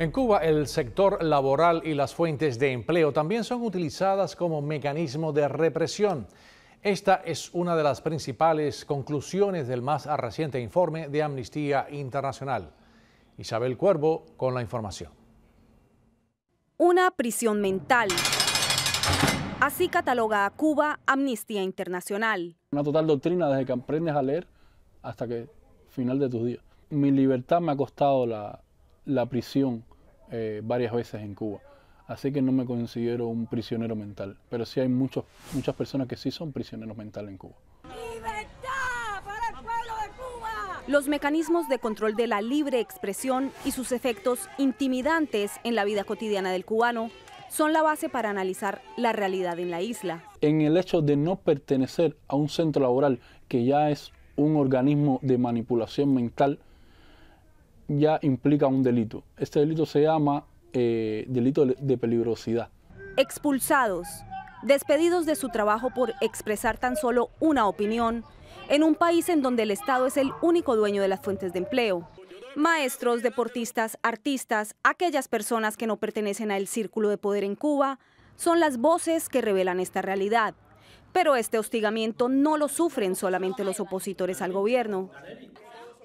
En Cuba, el sector laboral y las fuentes de empleo también son utilizadas como mecanismo de represión. Esta es una de las principales conclusiones del más reciente informe de Amnistía Internacional. Isabel Cuervo con la información. Una prisión mental. Así cataloga a Cuba Amnistía Internacional. Una total doctrina desde que aprendes a leer hasta que final de tus días. Mi libertad me ha costado la, la prisión eh, varias veces en Cuba. Así que no me considero un prisionero mental, pero sí hay muchos, muchas personas que sí son prisioneros mentales en Cuba. Cuba! Los mecanismos de control de la libre expresión y sus efectos intimidantes en la vida cotidiana del cubano son la base para analizar la realidad en la isla. En el hecho de no pertenecer a un centro laboral que ya es un organismo de manipulación mental, ya implica un delito. Este delito se llama eh, delito de peligrosidad. Expulsados, despedidos de su trabajo por expresar tan solo una opinión, en un país en donde el Estado es el único dueño de las fuentes de empleo. Maestros, deportistas, artistas, aquellas personas que no pertenecen al círculo de poder en Cuba, son las voces que revelan esta realidad. Pero este hostigamiento no lo sufren solamente los opositores al gobierno.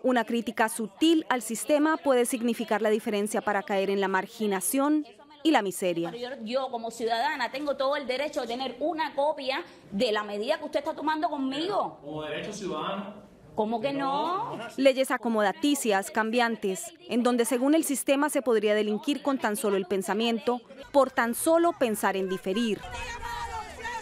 Una crítica sutil al sistema puede significar la diferencia para caer en la marginación y la miseria. Yo, como ciudadana tengo todo el derecho de tener una copia de la medida que usted está tomando conmigo. Como derecho ciudadano. ¿Cómo que no? Leyes acomodaticias, cambiantes, en donde según el sistema se podría delinquir con tan solo el pensamiento, por tan solo pensar en diferir.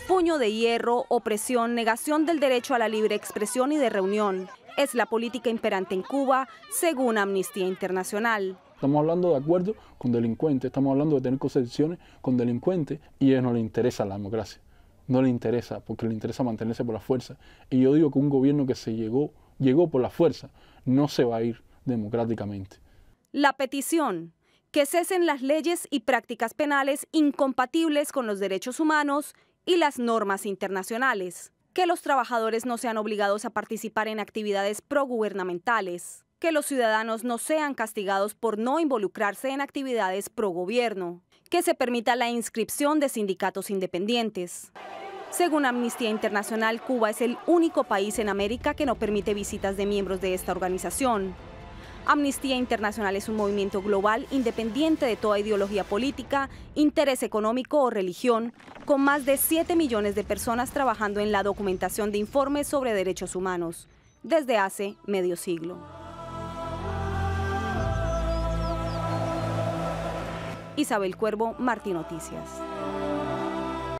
Puño de hierro, opresión, negación del derecho a la libre expresión y de reunión es la política imperante en Cuba, según Amnistía Internacional. Estamos hablando de acuerdo con delincuentes, estamos hablando de tener concepciones con delincuentes y a ellos no le interesa la democracia. No le interesa, porque le interesa mantenerse por la fuerza. Y yo digo que un gobierno que se llegó, llegó por la fuerza, no se va a ir democráticamente. La petición, que cesen las leyes y prácticas penales incompatibles con los derechos humanos y las normas internacionales que los trabajadores no sean obligados a participar en actividades progubernamentales, que los ciudadanos no sean castigados por no involucrarse en actividades progobierno, que se permita la inscripción de sindicatos independientes. Según Amnistía Internacional, Cuba es el único país en América que no permite visitas de miembros de esta organización. Amnistía Internacional es un movimiento global independiente de toda ideología política, interés económico o religión, con más de 7 millones de personas trabajando en la documentación de informes sobre derechos humanos desde hace medio siglo. Isabel Cuervo, Martín Noticias.